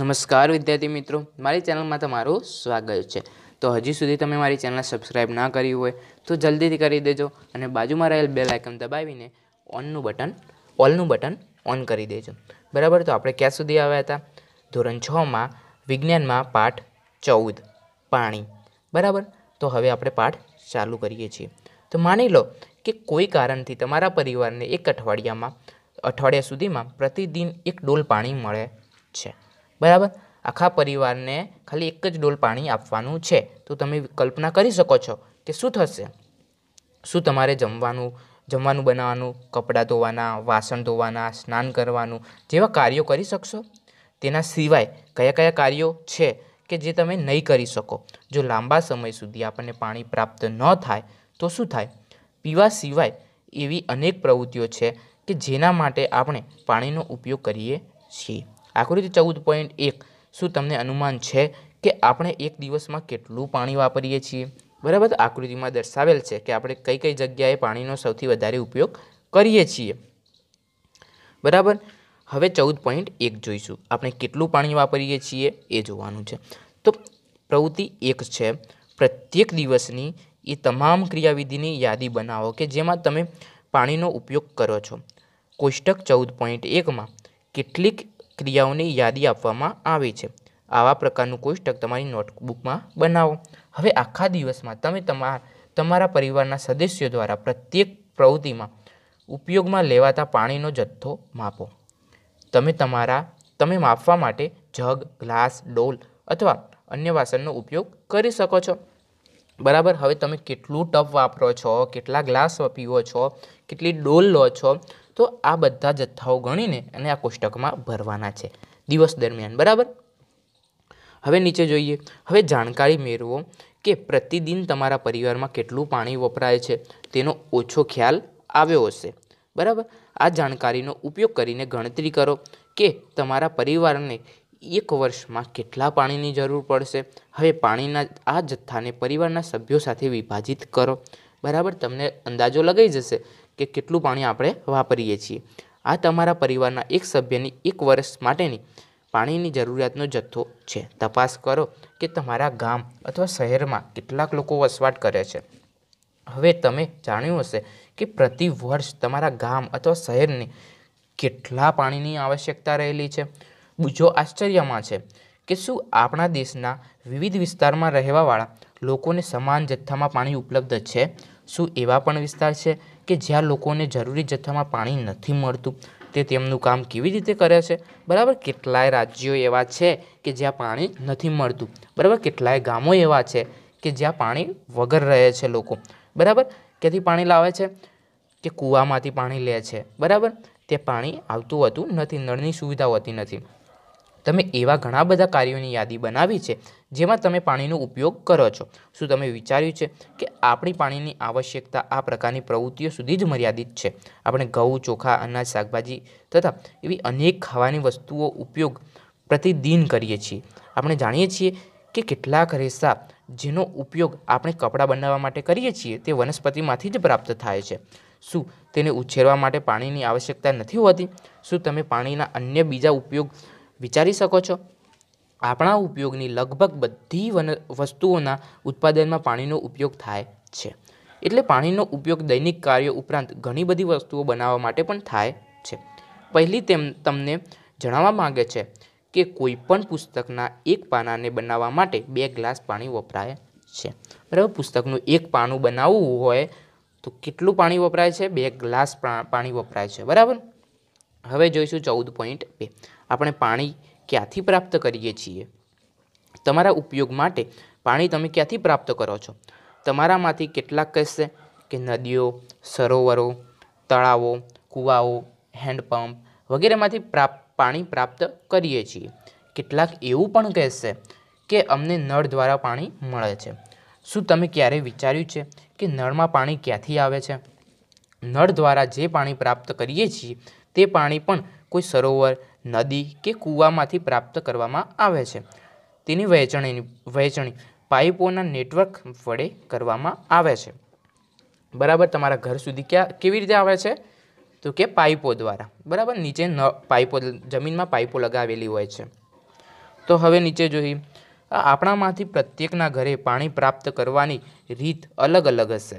નમસ્કાર વિદ્યાર્થી મિત્રો મારી ચેનલમાં તમારું સ્વાગત છે તો હજી સુધી તમે મારી ચેનલ સબસ્ક્રાઈબ ના કરી હોય તો જલ્દીથી કરી દેજો અને બાજુમાં રહેલ બે આઇકન દબાવીને ઓનનું બટન ઓલનું બટન ઓન કરી દેજો બરાબર તો આપણે ક્યાં સુધી આવ્યા હતા ધોરણ છમાં વિજ્ઞાનમાં પાઠ ચૌદ પાણી બરાબર તો હવે આપણે પાઠ ચાલુ કરીએ છીએ તો માની લો કે કોઈ કારણથી તમારા પરિવારને એક અઠવાડિયામાં અઠવાડિયા સુધીમાં પ્રતિદિન એક ડોલ પાણી મળે છે બરાબર આખા પરિવારને ખાલી એક જ ડોલ પાણી આપવાનું છે તો તમે કલ્પના કરી શકો છો કે શું થશે શું તમારે જમવાનું જમવાનું બનાવવાનું કપડાં ધોવાના વાસણ ધોવાના સ્નાન કરવાનું જેવા કાર્યો કરી શકશો તેના સિવાય કયા કયા કાર્યો છે કે જે તમે નહીં કરી શકો જો લાંબા સમય સુધી આપણને પાણી પ્રાપ્ત ન થાય તો શું થાય પીવા સિવાય એવી અનેક પ્રવૃત્તિઓ છે કે જેના માટે આપણે પાણીનો ઉપયોગ કરીએ છીએ આકૃતિ ચૌદ પોઈન્ટ એક શું તમને અનુમાન છે કે આપણે એક દિવસમાં કેટલું પાણી વાપરીએ છીએ બરાબર આકૃતિમાં દર્શાવેલ છે કે આપણે કઈ કઈ જગ્યાએ પાણીનો સૌથી વધારે ઉપયોગ કરીએ છીએ બરાબર હવે ચૌદ પોઈન્ટ એક જોઈશું આપણે કેટલું પાણી વાપરીએ છીએ એ જોવાનું છે તો પ્રવૃત્તિ એક છે પ્રત્યેક દિવસની એ તમામ ક્રિયાવિધિની યાદી બનાવો કે જેમાં તમે પાણીનો ઉપયોગ કરો છો કોષ્ટક ચૌદ પોઈન્ટ એકમાં કેટલીક ક્રિયાઓની યાદી આપવામાં આવી છે આવા પ્રકારનું કોષ્ટક તમારી નોટબુકમાં બનાવો હવે આખા દિવસમાં તમે તમારા તમારા પરિવારના સદસ્યો દ્વારા પ્રત્યેક પ્રવૃત્તિમાં ઉપયોગમાં લેવાતા પાણીનો જથ્થો માપો તમે તમારા તમે માપવા માટે જગ ગ્લાસ ડોલ અથવા અન્ય વાસણનો ઉપયોગ કરી શકો છો બરાબર હવે તમે કેટલું ટપ વાપરો છો કેટલા ગ્લાસ પીવો છો કેટલી ડોલ લો છો તો આ બધા જથ્થાઓ ગણીને અને આ કોષ્ટકમાં ભરવાના છે દિવસ દરમિયાન બરાબર હવે નીચે જોઈએ હવે જાણકારી મેળવો કે પ્રતિદિન તમારા પરિવારમાં કેટલું પાણી વપરાય છે તેનો ઓછો ખ્યાલ આવ્યો હશે બરાબર આ જાણકારીનો ઉપયોગ કરીને ગણતરી કરો કે તમારા પરિવારને એક વર્ષમાં કેટલા પાણીની જરૂર પડશે હવે પાણીના આ જથ્થાને પરિવારના સભ્યો સાથે વિભાજિત કરો બરાબર તમને અંદાજો લગાઈ જશે કે કેટલું પાણી આપણે વાપરીએ છીએ આ તમારા પરિવારના એક સભ્યની એક વર્ષ માટેની પાણીની જરૂરિયાતનો જથ્થો છે તપાસ કરો કે તમારા ગામ અથવા શહેરમાં કેટલાક લોકો વસવાટ કરે છે હવે તમે જાણ્યું હશે કે પ્રતિ વર્ષ તમારા ગામ અથવા શહેરને કેટલા પાણીની આવશ્યકતા રહેલી છે બીજો આશ્ચર્યમાં છે કે શું આપણા દેશના વિવિધ વિસ્તારમાં રહેવાવાળા લોકોને સમાન જથ્થામાં પાણી ઉપલબ્ધ છે શું એવા પણ વિસ્તાર છે કે જ્યાં લોકોને જરૂરી જથ્થામાં પાણી નથી મળતું તે તેમનું કામ કેવી રીતે કરે છે બરાબર કેટલાય રાજ્યો એવા છે કે જ્યાં પાણી નથી મળતું બરાબર કેટલાય ગામો એવા છે કે જ્યાં પાણી વગર રહે છે લોકો બરાબર ક્યાંથી પાણી લાવે છે કે કૂવામાંથી પાણી લે છે બરાબર તે પાણી આવતું હોતું નથી નળની સુવિધા હોતી નથી તમે એવા ઘણા બધા કાર્યોની યાદી બનાવી છે જેમાં તમે પાણીનો ઉપયોગ કરો છો શું તમે વિચાર્યું છે કે આપણી પાણીની આવશ્યકતા આ પ્રકારની પ્રવૃત્તિઓ સુધી જ મર્યાદિત છે આપણે ઘઉં ચોખા અનાજ શાકભાજી તથા એવી અનેક ખાવાની વસ્તુઓ ઉપયોગ પ્રતિદિન કરીએ છીએ આપણે જાણીએ છીએ કે કેટલાક રેસા જેનો ઉપયોગ આપણે કપડાં બનાવવા માટે કરીએ છીએ તે વનસ્પતિમાંથી જ પ્રાપ્ત થાય છે શું તેને ઉછેરવા માટે પાણીની આવશ્યકતા નથી હોતી શું તમે પાણીના અન્ય બીજા ઉપયોગ વિચારી શકો છો આપણા ઉપયોગની લગભગ બધી વન વસ્તુઓના ઉત્પાદનમાં પાણીનો ઉપયોગ થાય છે એટલે પાણીનો ઉપયોગ દૈનિક કાર્યો ઉપરાંત ઘણી બધી વસ્તુઓ બનાવવા માટે પણ થાય છે પહેલી તેમ તમને જણાવવા માગે છે કે કોઈપણ પુસ્તકના એક પાનાને બનાવવા માટે બે ગ્લાસ પાણી વપરાય છે બરાબર પુસ્તકનું એક પાનું બનાવવું હોય તો કેટલું પાણી વપરાય છે બે ગ્લાસ પાણી વપરાય છે બરાબર હવે જોઈશું ચૌદ પોઈન્ટ બે આપણે પાણી ક્યાંથી પ્રાપ્ત કરીએ છીએ તમારા ઉપયોગ માટે પાણી તમે ક્યાંથી પ્રાપ્ત કરો છો તમારામાંથી કેટલાક કહેશે કે નદીઓ સરોવરો તળાવો કૂવાઓ હેન્ડપંપ વગેરેમાંથી પ્રાપ્ત પાણી પ્રાપ્ત કરીએ છીએ કેટલાક એવું પણ કહેશે કે અમને નળ દ્વારા પાણી મળે છે શું તમે ક્યારેય વિચાર્યું છે કે નળમાં પાણી ક્યાંથી આવે છે નળ દ્વારા જે પાણી પ્રાપ્ત કરીએ છીએ તે પાણી પણ કોઈ સરોવર નદી કે કૂવામાંથી પ્રાપ્ત કરવામાં આવે છે તેની વહેંચણીની વહેંચણી પાઇપોના નેટવર્ક વડે કરવામાં આવે છે બરાબર તમારા ઘર સુધી ક્યાં કેવી રીતે આવે છે તો કે પાઇપો દ્વારા બરાબર નીચે ન પાઇપો જમીનમાં પાઇપો લગાવેલી હોય છે તો હવે નીચે જોઈ આપણામાંથી પ્રત્યેકના ઘરે પાણી પ્રાપ્ત કરવાની રીત અલગ અલગ હશે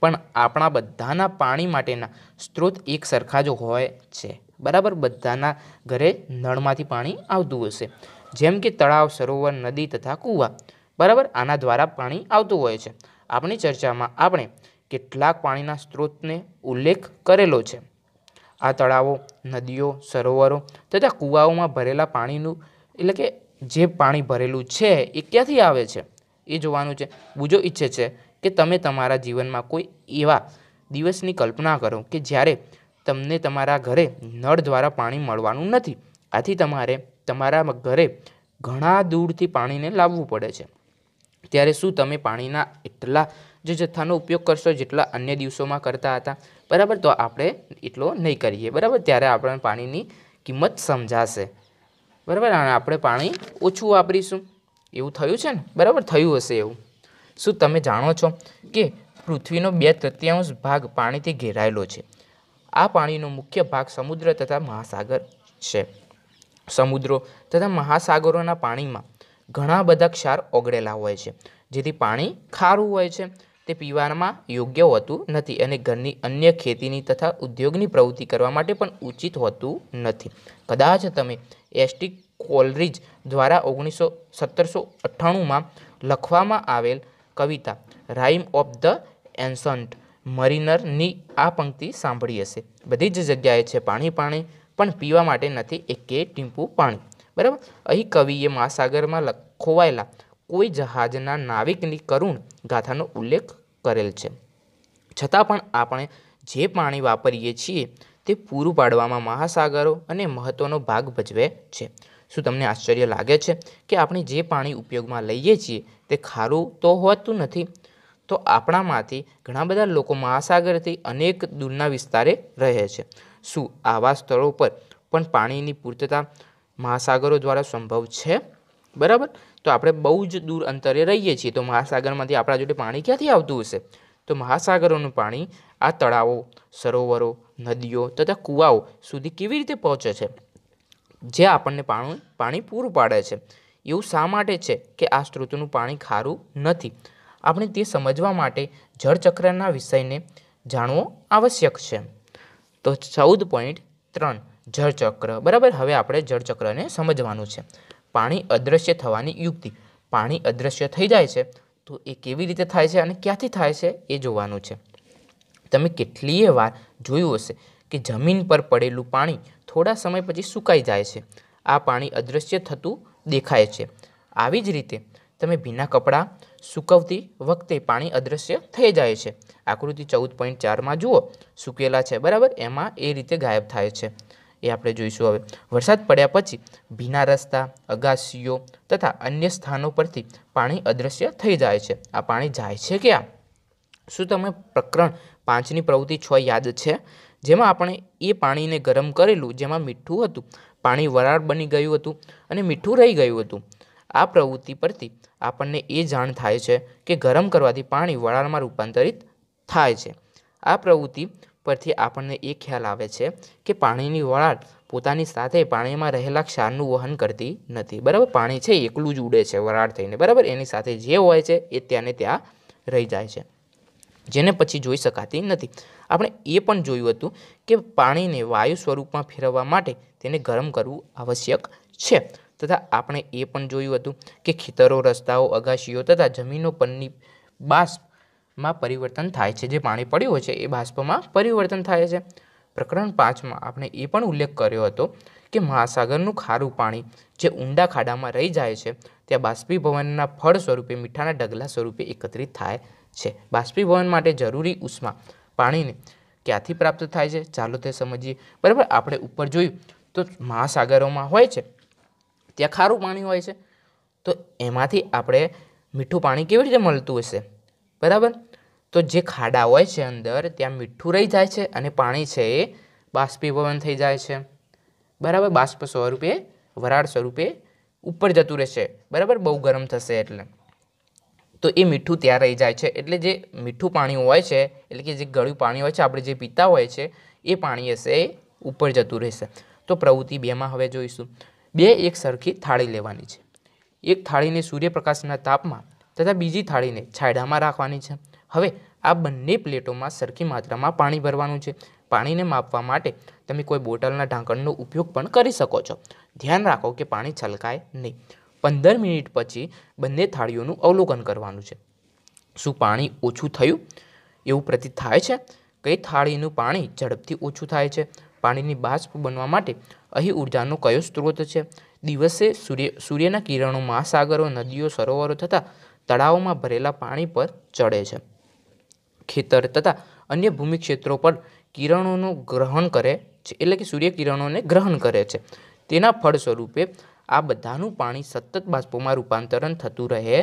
પણ આપણા બધાના પાણી માટેના સ્ત્રોત એક સરખા જ હોય છે બરાબર બધાના ઘરે નળમાંથી પાણી આવતું હશે જેમ કે તળાવ સરોવર નદી તથા કૂવા બરાબર આના દ્વારા પાણી આવતું હોય છે આપણી ચર્ચામાં આપણે કેટલાક પાણીના સ્ત્રોતને ઉલ્લેખ કરેલો છે આ તળાવો નદીઓ સરોવરો તથા કૂવાઓમાં ભરેલા પાણીનું એટલે કે જે પાણી ભરેલું છે એ ક્યાંથી આવે છે એ જોવાનું છે બુજો ઈચ્છે છે કે તમે તમારા જીવનમાં કોઈ એવા દિવસની કલ્પના કરો કે જ્યારે તમને તમારા ઘરે નળ દ્વારા પાણી મળવાનું નથી આથી તમારે તમારા ઘરે ઘણા દૂરથી પાણીને લાવવું પડે છે ત્યારે શું તમે પાણીના એટલા જે જથ્થાનો ઉપયોગ કરશો જેટલા અન્ય દિવસોમાં કરતા હતા બરાબર તો આપણે એટલો નહીં કરીએ બરાબર ત્યારે આપણને પાણીની કિંમત સમજાશે બરાબર અને આપણે પાણી ઓછું વાપરીશું એવું થયું છે ને બરાબર થયું હશે એવું શું તમે જાણો છો કે પૃથ્વીનો બે તૃતીયાંશ ભાગ પાણીથી ઘેરાયેલો છે આ પાણીનો મુખ્ય ભાગ સમુદ્ર તથા મહાસાગર છે સમુદ્રો તથા મહાસાગરોના પાણીમાં ઘણા બધા ક્ષાર ઓગળેલા હોય છે જેથી પાણી ખારું હોય છે તે પીવામાં યોગ્ય હોતું નથી અને ઘરની અન્ય ખેતીની તથા ઉદ્યોગની પ્રવૃત્તિ કરવા માટે પણ ઉચિત હોતું નથી કદાચ તમે એસટી કોલરીજ દ્વારા ઓગણીસો સત્તરસો અઠ્ઠાણુંમાં લખવામાં આવેલ કવિતા રાઇમ ઓફ ધ એન્સન્ટ મરીનરની આ પંક્તિ સાંભળી હશે બધી જ જગ્યાએ છે પાણી પાણી પણ પીવા માટે નથી એકે ટીમ્પુ પાણી બરાબર અહીં કવિએ મહાસાગરમાં ખોવાયેલા કોઈ જહાજના નાવિકની કરુણ ગાથાનો ઉલ્લેખ કરેલ છે છતાં પણ આપણે જે પાણી વાપરીએ છીએ તે પૂરું પાડવામાં મહાસાગરો અને મહત્ત્વનો ભાગ ભજવે છે શું તમને આશ્ચર્ય લાગે છે કે આપણે જે પાણી ઉપયોગમાં લઈએ છીએ તે ખારું તો હોતું નથી તો આપણામાંથી ઘણા બધા લોકો મહાસાગરથી અનેક દૂરના વિસ્તારે રહે છે શું આવા સ્થળો પર પણ પાણીની પૂર્તતા મહાસાગરો દ્વારા સંભવ છે બરાબર તો આપણે બહુ જ દૂર અંતરે રહીએ છીએ તો મહાસાગરમાંથી આપણા જોડે પાણી ક્યાંથી આવતું હશે તો મહાસાગરોનું પાણી આ તળાવો સરોવરો નદીઓ તથા કૂવાઓ સુધી કેવી રીતે પહોંચે છે જે આપણને પાણી પાણી પૂરું પાડે છે એવું શા માટે છે કે આ સ્ત્રોતનું પાણી ખારું નથી આપણે તે સમજવા માટે જળચક્રના વિષયને જાણવો આવશ્યક છે તો ચૌદ પોઈન્ટ ત્રણ જળચક્ર બરાબર હવે આપણે જળચક્રને સમજવાનું છે પાણી અદૃશ્ય થવાની યુક્તિ પાણી અદૃશ્ય થઈ જાય છે તો એ કેવી રીતે થાય છે અને ક્યાંથી થાય છે એ જોવાનું છે તમે કેટલીય વાર જોયું હશે કે જમીન પર પડેલું પાણી થોડા સમય પછી સુકાઈ જાય છે આ પાણી અદૃશ્ય થતું દેખાય છે આવી જ રીતે તમે ભીના કપડાં સૂકવતી વખતે પાણી અદૃશ્ય થઈ જાય છે આકૃતિ ચૌદ પોઈન્ટ ચારમાં જુઓ સૂકેલા છે બરાબર એમાં એ રીતે ગાયબ થાય છે એ આપણે જોઈશું હવે વરસાદ પડ્યા પછી ભીના રસ્તા અગાસીઓ તથા અન્ય સ્થાનો પરથી પાણી અદૃશ્ય થઈ જાય છે આ પાણી જાય છે ક્યાં શું તમે પ્રકરણ પાંચની પ્રવૃત્તિ છ યાદ છે જેમાં આપણે એ પાણીને ગરમ કરેલું જેમાં મીઠું હતું પાણી વરાળ બની ગયું હતું અને મીઠું રહી ગયું હતું આ પ્રવૃત્તિ પરથી આપણને એ જાણ થાય છે કે ગરમ કરવાથી પાણી વરાળમાં રૂપાંતરિત થાય છે આ પ્રવૃત્તિ પરથી આપણને એ ખ્યાલ આવે છે કે પાણીની વરાળ પોતાની સાથે પાણીમાં રહેલા ક્ષારનું વહન કરતી નથી બરાબર પાણી છે એકલું જ ઉડે છે વરાળ થઈને બરાબર એની સાથે જે હોય છે એ ત્યાંને ત્યાં રહી જાય છે જેને પછી જોઈ શકાતી નથી આપણે એ પણ જોયું હતું કે પાણીને વાયુ સ્વરૂપમાં ફેરવવા માટે તેને ગરમ કરવું આવશ્યક છે તથા આપણે એ પણ જોયું હતું કે ખેતરો રસ્તાઓ અગાશીઓ તથા જમીનો પરની બાષ્પમાં પરિવર્તન થાય છે જે પાણી પડ્યું હોય છે એ બાષ્પમાં પરિવર્તન થાય છે પ્રકરણ પાંચમાં આપણે એ પણ ઉલ્લેખ કર્યો હતો કે મહાસાગરનું ખારું પાણી જે ઊંડા ખાડામાં રહી જાય છે ત્યાં બાષ્પીભવનના ફળ સ્વરૂપે મીઠાના ઢગલા સ્વરૂપે એકત્રિત થાય છે બાષ્પીભવન માટે જરૂરી ઉષ્મા પાણીને ક્યાંથી પ્રાપ્ત થાય છે ચાલો તે સમજીએ બરાબર આપણે ઉપર જોયું તો મહાસાગરોમાં હોય છે ત્યાં ખારું પાણી હોય છે તો એમાંથી આપણે મીઠું પાણી કેવી રીતે મળતું હશે બરાબર તો જે ખાડા હોય છે અંદર ત્યાં મીઠું રહી જાય છે અને પાણી છે એ બાષ્પીભવન થઈ જાય છે બરાબર બાષ્પ સ્વરૂપે વરાળ સ્વરૂપે ઉપર જતું રહેશે બરાબર બહુ ગરમ થશે એટલે તો એ મીઠું ત્યાં રહી જાય છે એટલે જે મીઠું પાણી હોય છે એટલે કે જે ગળ્યું પાણી હોય છે આપણે જે પીતા હોય છે એ પાણી હશે એ ઉપર જતું રહેશે તો પ્રવૃત્તિ બેમાં હવે જોઈશું બે એક સરખી થાળી લેવાની છે એક થાળીને સૂર્યપ્રકાશના તાપમાં તથા બીજી થાળીને છાંયડામાં રાખવાની છે હવે આ બંને પ્લેટોમાં સરખી માત્રામાં પાણી ભરવાનું છે પાણીને માપવા માટે તમે કોઈ બોટલના ઢાંકણનો ઉપયોગ પણ કરી શકો છો ધ્યાન રાખો કે પાણી છલકાય નહીં પંદર મિનિટ પછી બંને થાળીઓનું અવલોકન કરવાનું છે શું પાણી ઓછું થયું એવું પ્રતીત થાય છે કઈ થાળીનું પાણી ઝડપથી ઓછું થાય છે પાણીની બાષ્પ બનવા માટે અહીં ઉર્જાનો કયો સ્ત્રોત છે દિવસે સૂર્ય સૂર્યના કિરણો મહાસાગરો નદીઓ સરોવરો તથા તળાવોમાં ભરેલા પાણી પર ચડે છે ખેતર તથા અન્ય ભૂમિ ક્ષેત્રો પર કિરણોનું ગ્રહણ કરે છે એટલે કે સૂર્ય કિરણોને ગ્રહણ કરે છે તેના ફળ સ્વરૂપે આ બધાનું પાણી સતત બાષ્પોમાં રૂપાંતરણ થતું રહે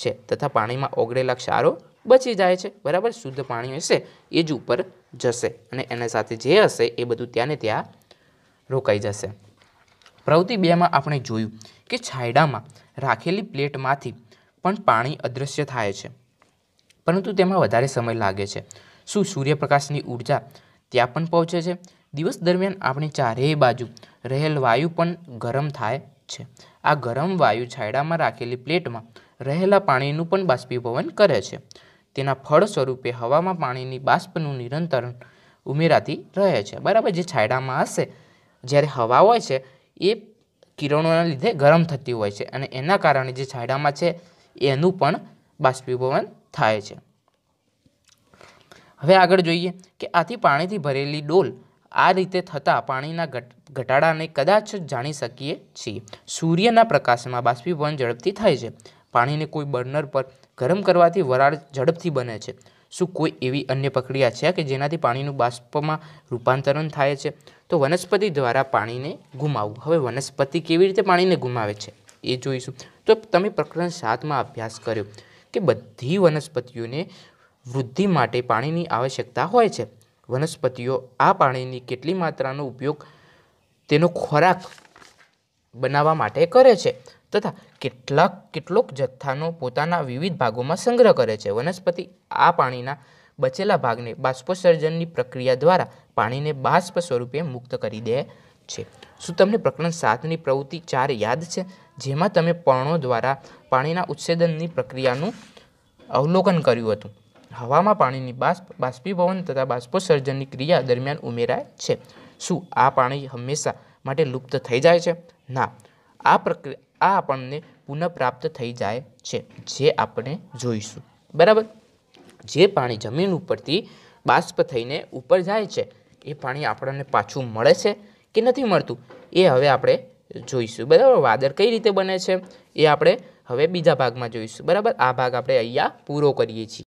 છે તથા પાણીમાં ઓગળેલા ક્ષારો બચી જાય છે બરાબર શુદ્ધ પાણી હશે એ જ ઉપર જશે અને એના સાથે જે હશે એ બધું ત્યાં ને ત્યાં રોકાઈ જશે પ્રવૃત્તિ બેમાં આપણે જોયું કે છાયડામાં રાખેલી પ્લેટમાંથી પણ પાણી અદૃશ્ય થાય છે પરંતુ તેમાં વધારે સમય લાગે છે શું સૂર્યપ્રકાશની ઉર્જા ત્યાં પણ પહોંચે છે દિવસ દરમિયાન આપણી ચારેય બાજુ રહેલ વાયુ પણ ગરમ થાય છે આ ગરમ વાયુ છાયડામાં રાખેલી પ્લેટમાં રહેલા પાણીનું પણ બાષ્પીભવન કરે છે તેના ફળ સ્વરૂપે હવામાં પાણીની બાષ્પનું નિરંતર ઉમેરાતી રહે છે બરાબર જે છાયડામાં હશે જ્યારે હવા હોય છે એ કિરણોના લીધે ગરમ થતી હોય છે અને એના કારણે જે છાયડામાં છે એનું પણ બાષ્પીભવન થાય છે હવે આગળ જોઈએ કે આથી પાણીથી ભરેલી ડોલ આ રીતે થતા પાણીના ઘટ ઘટાડાને કદાચ જાણી શકીએ છીએ સૂર્યના પ્રકાશમાં બાષ્પીભવન ઝડપથી થાય છે પાણીને કોઈ બર્નર પર ગરમ કરવાથી વરાળ ઝડપથી બને છે શું કોઈ એવી અન્ય પ્રક્રિયા છે કે જેનાથી પાણીનું બાષ્પમાં રૂપાંતરણ થાય છે તો વનસ્પતિ દ્વારા પાણીને ગુમાવવું હવે વનસ્પતિ કેવી રીતે પાણીને ગુમાવે છે એ જોઈશું તો તમે પ્રકરણ સાતમાં અભ્યાસ કર્યો કે બધી વનસ્પતિઓને વૃદ્ધિ માટે પાણીની આવશ્યકતા હોય છે વનસ્પતિઓ આ પાણીની કેટલી માત્રાનો ઉપયોગ તેનો ખોરાક બનાવવા માટે કરે છે તથા કેટલાક કેટલોક જથ્થાનો પોતાના વિવિધ ભાગોમાં સંગ્રહ કરે છે વનસ્પતિ આ પાણીના બચેલા ભાગને બાષ્પસર્જનની પ્રક્રિયા દ્વારા પાણીને બાષ્પ સ્વરૂપે મુક્ત કરી દે છે શું તમને પ્રકરણ સાતની પ્રવૃત્તિ ચાર યાદ છે જેમાં તમે પર્ણો દ્વારા પાણીના ઉત્સેદનની પ્રક્રિયાનું અવલોકન કર્યું હતું હવામાં પાણીની બાષ્પ બાષ્પીભવન તથા બાષ્પોસર્જનની ક્રિયા દરમિયાન ઉમેરાય છે શું આ પાણી હંમેશા માટે લુપ્ત થઈ જાય છે ના આ પ્રક્રિયા આ આપણને પુનઃપ્રાપ્ત થઈ જાય છે જે આપણે જોઈશું બરાબર જે પાણી જમીન ઉપરથી બાષ્પ થઈને ઉપર જાય છે એ પાણી આપણને પાછું મળે છે કે નથી મળતું એ હવે આપણે જોઈશું બરાબર વાદળ કઈ રીતે બને છે એ આપણે હવે બીજા ભાગમાં જોઈશું બરાબર આ ભાગ આપણે અહીંયા પૂરો કરીએ છીએ